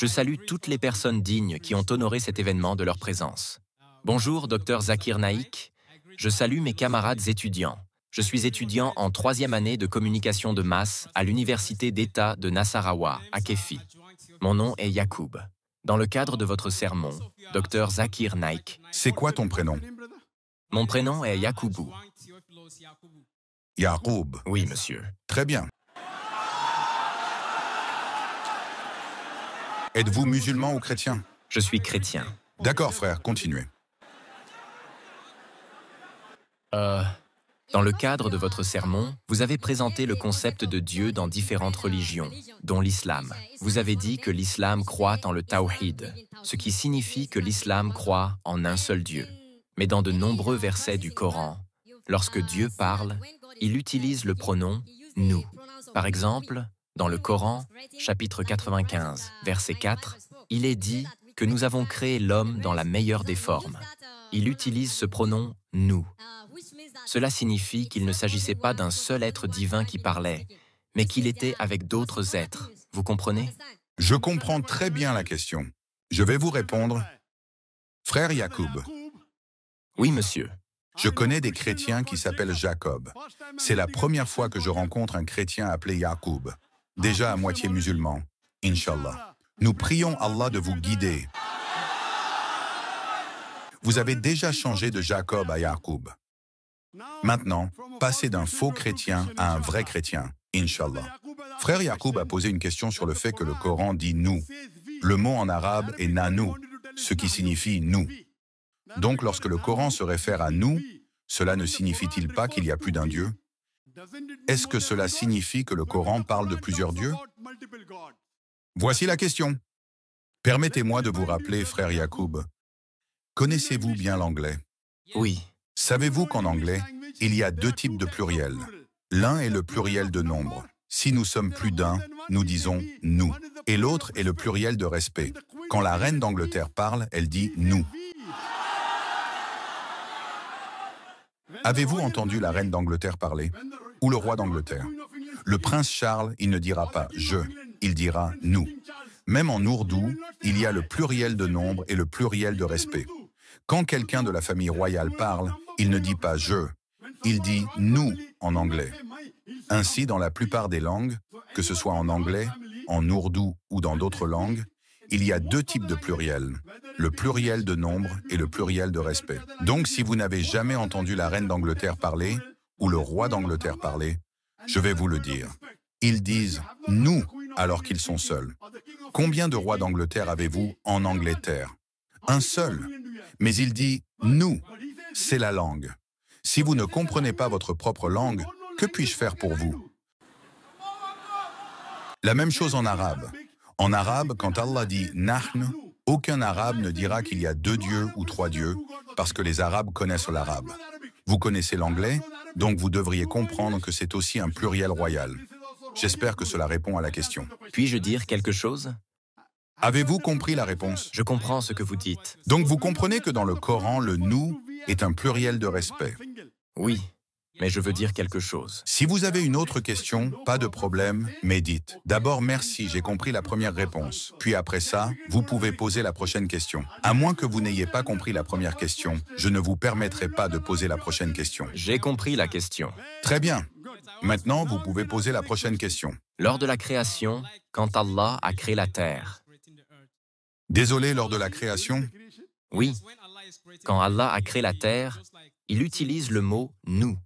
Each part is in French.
Je salue toutes les personnes dignes qui ont honoré cet événement de leur présence. Bonjour, docteur Zakir Naik. Je salue mes camarades étudiants. Je suis étudiant en troisième année de communication de masse à l'Université d'État de Nassarawa, à Kefi. Mon nom est Yacoub. Dans le cadre de votre sermon, docteur Zakir Naik. C'est quoi ton prénom Mon prénom est Yacoubou. Yacoub. Oui, monsieur. Très bien. Êtes-vous musulman ou chrétien Je suis chrétien. D'accord, frère, continuez. Euh, dans le cadre de votre sermon, vous avez présenté le concept de Dieu dans différentes religions, dont l'islam. Vous avez dit que l'islam croit en le tawhid, ce qui signifie que l'islam croit en un seul Dieu. Mais dans de nombreux versets du Coran, lorsque Dieu parle, il utilise le pronom nous. Par exemple, dans le Coran, chapitre 95, verset 4, il est dit que nous avons créé l'homme dans la meilleure des formes. Il utilise ce pronom « nous ». Cela signifie qu'il ne s'agissait pas d'un seul être divin qui parlait, mais qu'il était avec d'autres êtres. Vous comprenez Je comprends très bien la question. Je vais vous répondre. Frère Jacob. Oui, monsieur. Je connais des chrétiens qui s'appellent Jacob. C'est la première fois que je rencontre un chrétien appelé Jacob déjà à moitié musulman, inshallah. Nous prions Allah de vous guider. Vous avez déjà changé de Jacob à Yaqub. Maintenant, passez d'un faux chrétien à un vrai chrétien. inshallah. Frère Ya'qub a posé une question sur le fait que le Coran dit nous. Le mot en arabe est nanou, ce qui signifie nous. Donc lorsque le Coran se réfère à nous, cela ne signifie-t-il pas qu'il y a plus d'un Dieu est-ce que cela signifie que le Coran parle de plusieurs dieux Voici la question. Permettez-moi de vous rappeler, frère Yacoub, connaissez-vous bien l'anglais Oui. Savez-vous qu'en anglais, il y a deux types de pluriels L'un est le pluriel de nombre. Si nous sommes plus d'un, nous disons « nous ». Et l'autre est le pluriel de respect. Quand la reine d'Angleterre parle, elle dit « nous ». Avez-vous entendu la reine d'Angleterre parler Ou le roi d'Angleterre Le prince Charles, il ne dira pas je, il dira nous. Même en ourdou, il y a le pluriel de nombre et le pluriel de respect. Quand quelqu'un de la famille royale parle, il ne dit pas je, il dit nous en anglais. Ainsi, dans la plupart des langues, que ce soit en anglais, en ourdou ou dans d'autres langues, il y a deux types de pluriel, le pluriel de nombre et le pluriel de respect. Donc si vous n'avez jamais entendu la reine d'Angleterre parler, ou le roi d'Angleterre parler, je vais vous le dire. Ils disent « nous » alors qu'ils sont seuls. Combien de rois d'Angleterre avez-vous en Angleterre Un seul. Mais il dit « nous ». C'est la langue. Si vous ne comprenez pas votre propre langue, que puis-je faire pour vous La même chose en arabe. En arabe, quand Allah dit Nahn, aucun arabe ne dira qu'il y a deux dieux ou trois dieux, parce que les arabes connaissent l'arabe. Vous connaissez l'anglais, donc vous devriez comprendre que c'est aussi un pluriel royal. J'espère que cela répond à la question. Puis-je dire quelque chose Avez-vous compris la réponse Je comprends ce que vous dites. Donc vous comprenez que dans le Coran, le nous est un pluriel de respect. Oui mais je veux dire quelque chose. Si vous avez une autre question, pas de problème, mais dites. D'abord, merci, j'ai compris la première réponse. Puis après ça, vous pouvez poser la prochaine question. À moins que vous n'ayez pas compris la première question, je ne vous permettrai pas de poser la prochaine question. J'ai compris la question. Très bien. Maintenant, vous pouvez poser la prochaine question. Lors de la création, quand Allah a créé la terre. Désolé, lors de la création Oui. Quand Allah a créé la terre, il utilise le mot nous.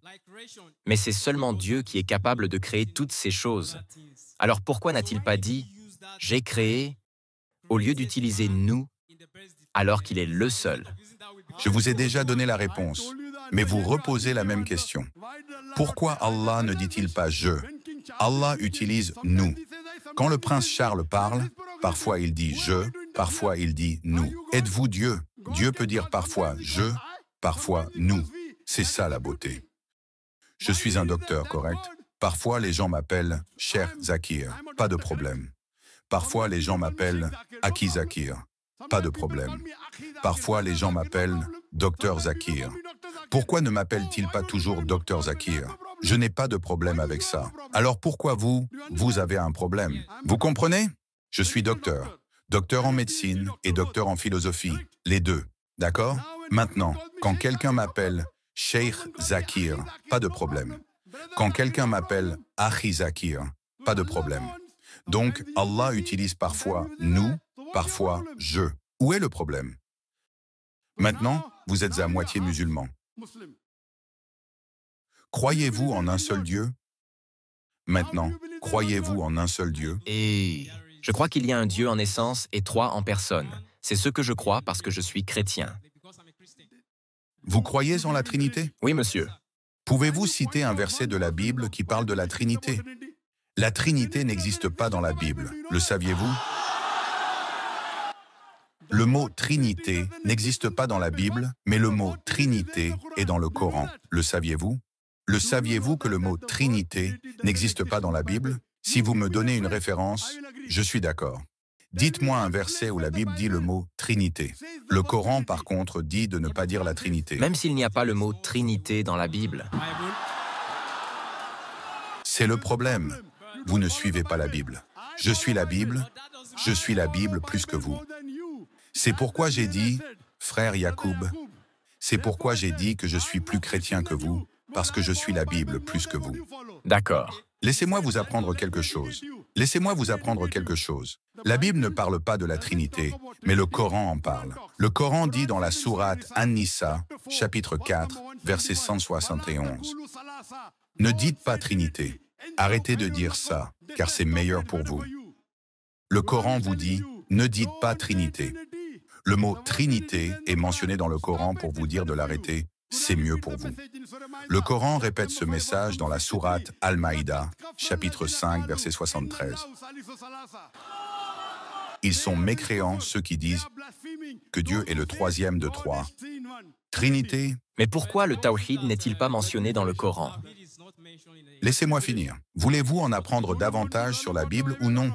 Mais c'est seulement Dieu qui est capable de créer toutes ces choses. Alors pourquoi n'a-t-il pas dit ⁇ J'ai créé ⁇ au lieu d'utiliser ⁇ nous ⁇ alors qu'il est le seul Je vous ai déjà donné la réponse, mais vous reposez la même question. Pourquoi Allah ne dit-il pas ⁇ je ⁇ Allah utilise ⁇ nous ⁇ Quand le prince Charles parle, parfois il dit ⁇ je ⁇ parfois il dit ⁇ nous ⁇ Êtes-vous Dieu Dieu peut dire parfois ⁇ je ⁇ parfois ⁇ nous ⁇ c'est ça la beauté. Je suis un docteur, correct Parfois, les gens m'appellent Cher Zakir, pas de problème. Parfois, les gens m'appellent Aki Zakir, pas de problème. Parfois, les gens m'appellent Docteur Zakir. Pourquoi ne m'appellent-ils pas toujours Docteur Zakir Je n'ai pas de problème avec ça. Alors pourquoi vous, vous avez un problème Vous comprenez Je suis docteur. Docteur en médecine et docteur en philosophie. Les deux. D'accord Maintenant, quand quelqu'un m'appelle Sheikh Zakir, pas de problème. Quand quelqu'un m'appelle Achi Zakir, pas de problème. Donc Allah utilise parfois nous, parfois je. Où est le problème Maintenant, vous êtes à moitié musulman. Croyez-vous en un seul Dieu Maintenant, croyez-vous en un seul Dieu Et eh, je crois qu'il y a un Dieu en essence et trois en personne. C'est ce que je crois parce que je suis chrétien. Vous croyez en la Trinité Oui, monsieur. Pouvez-vous citer un verset de la Bible qui parle de la Trinité La Trinité n'existe pas dans la Bible, le saviez-vous le mot Trinité n'existe pas dans la Bible, mais le mot Trinité est dans le Coran. Le saviez-vous Le saviez-vous que le mot Trinité n'existe pas dans la Bible Si vous me donnez une référence, je suis d'accord. Dites-moi un verset où la Bible dit le mot Trinité. Le Coran, par contre, dit de ne pas dire la Trinité. Même s'il n'y a pas le mot Trinité dans la Bible. C'est le problème. Vous ne suivez pas la Bible. Je suis la Bible. Je suis la Bible plus que vous. C'est pourquoi j'ai dit, frère Yacoub, c'est pourquoi j'ai dit que je suis plus chrétien que vous, parce que je suis la Bible plus que vous. D'accord. Laissez-moi vous apprendre quelque chose. Laissez-moi vous apprendre quelque chose. La Bible ne parle pas de la Trinité, mais le Coran en parle. Le Coran dit dans la sourate An-Nisa, chapitre 4, verset 171, Ne dites pas Trinité, arrêtez de dire ça, car c'est meilleur pour vous. Le Coran vous dit, ne dites pas Trinité. Le mot Trinité est mentionné dans le Coran pour vous dire de l'arrêter, c'est mieux pour vous. Le Coran répète ce message dans la sourate Al-Maïda, chapitre 5, verset 73. Ils sont mécréants ceux qui disent que Dieu est le troisième de trois. Trinité. Mais pourquoi le Tawhid n'est-il pas mentionné dans le Coran Laissez-moi finir. Voulez-vous en apprendre davantage sur la Bible ou non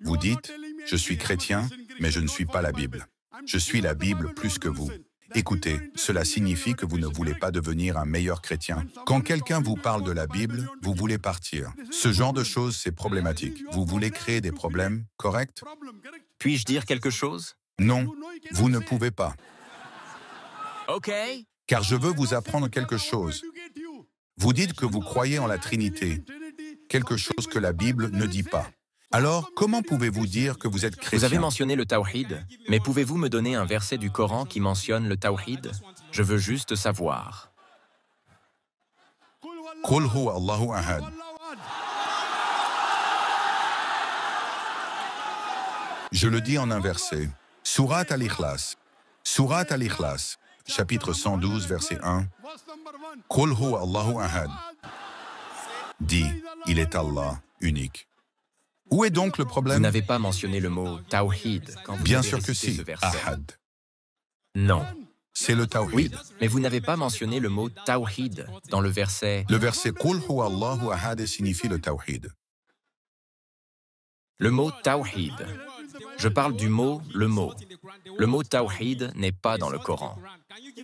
Vous dites, je suis chrétien, mais je ne suis pas la Bible. Je suis la Bible plus que vous. Écoutez, cela signifie que vous ne voulez pas devenir un meilleur chrétien. Quand quelqu'un vous parle de la Bible, vous voulez partir. Ce genre de choses, c'est problématique. Vous voulez créer des problèmes, correct puis-je dire quelque chose Non, vous ne pouvez pas. OK. Car je veux vous apprendre quelque chose. Vous dites que vous croyez en la Trinité, quelque chose que la Bible ne dit pas. Alors, comment pouvez-vous dire que vous êtes chrétien Vous avez mentionné le Tawhid, mais pouvez-vous me donner un verset du Coran qui mentionne le Tawhid Je veux juste savoir. Je le dis en un verset. Surat al-Ikhlas. Surat al-Ikhlas, chapitre 112, verset 1. Qul Allahu ahad. Dit, il est Allah, unique. Où est donc le problème Vous n'avez pas mentionné le mot Tawhid quand Bien sûr que si, Ahad. Non. C'est le Tawhid. mais vous n'avez pas mentionné le mot Tawhid dans le verset. Le verset Qul Allahu ahad signifie le Tawhid. Le mot Tawhid je parle du mot le mot. Le mot tawhid n'est pas dans le Coran.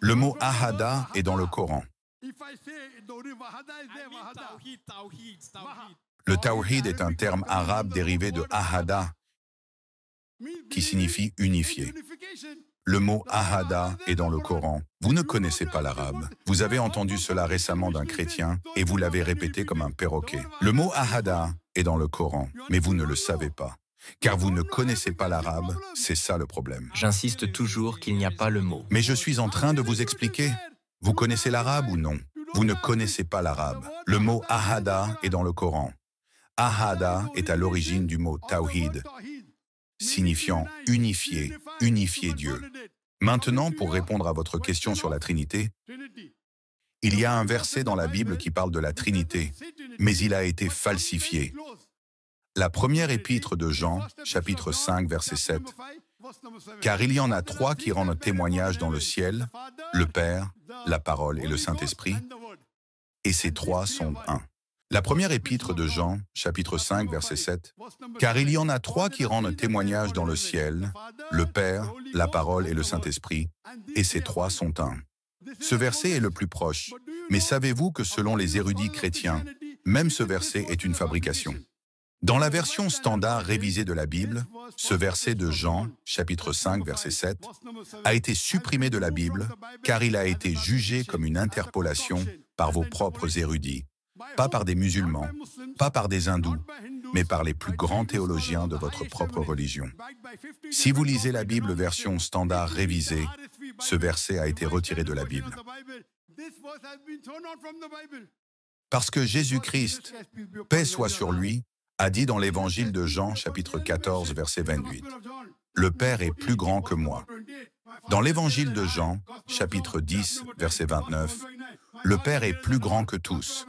Le mot ahada est dans le Coran. Le tawhid est un terme arabe dérivé de ahada, qui signifie unifié. Le mot ahada est dans le Coran. Vous ne connaissez pas l'arabe. Vous avez entendu cela récemment d'un chrétien et vous l'avez répété comme un perroquet. Le mot ahada est dans le Coran, mais vous ne le savez pas. Car vous ne connaissez pas l'arabe, c'est ça le problème. J'insiste toujours qu'il n'y a pas le mot. Mais je suis en train de vous expliquer. Vous connaissez l'arabe ou non Vous ne connaissez pas l'arabe. Le mot ahada est dans le Coran. Ahada est à l'origine du mot tawhid, signifiant unifier, unifier Dieu. Maintenant, pour répondre à votre question sur la Trinité, il y a un verset dans la Bible qui parle de la Trinité, mais il a été falsifié. La première épître de Jean, chapitre 5, verset 7. Car il y en a trois qui rendent témoignage dans le ciel, le Père, la parole et le Saint-Esprit, et ces trois sont un. La première épître de Jean, chapitre 5, verset 7. Car il y en a trois qui rendent témoignage dans le ciel, le Père, la parole et le Saint-Esprit, et ces trois sont un. Ce verset est le plus proche, mais savez-vous que selon les érudits chrétiens, même ce verset est une fabrication dans la version standard révisée de la Bible, ce verset de Jean, chapitre 5, verset 7, a été supprimé de la Bible car il a été jugé comme une interpolation par vos propres érudits, pas par des musulmans, pas par des hindous, mais par les plus grands théologiens de votre propre religion. Si vous lisez la Bible version standard révisée, ce verset a été retiré de la Bible. Parce que Jésus-Christ, paix soit sur lui, a dit dans l'évangile de Jean chapitre 14 verset 28, Le Père est plus grand que moi. Dans l'évangile de Jean chapitre 10 verset 29, Le Père est plus grand que tous.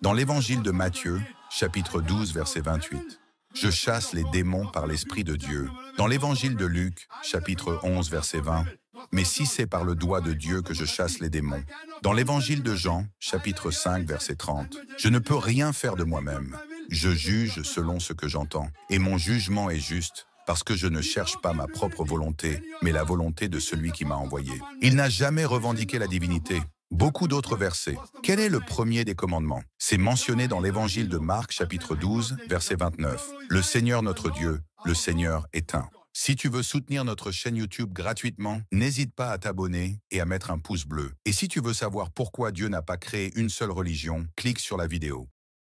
Dans l'évangile de Matthieu chapitre 12 verset 28, Je chasse les démons par l'Esprit de Dieu. Dans l'évangile de Luc chapitre 11 verset 20, mais si c'est par le doigt de Dieu que je chasse les démons. Dans l'évangile de Jean, chapitre 5, verset 30, je ne peux rien faire de moi-même. Je juge selon ce que j'entends. Et mon jugement est juste parce que je ne cherche pas ma propre volonté, mais la volonté de celui qui m'a envoyé. Il n'a jamais revendiqué la divinité. Beaucoup d'autres versets. Quel est le premier des commandements C'est mentionné dans l'évangile de Marc chapitre 12, verset 29. Le Seigneur notre Dieu, le Seigneur est un. Si tu veux soutenir notre chaîne YouTube gratuitement, n'hésite pas à t'abonner et à mettre un pouce bleu. Et si tu veux savoir pourquoi Dieu n'a pas créé une seule religion, clique sur la vidéo.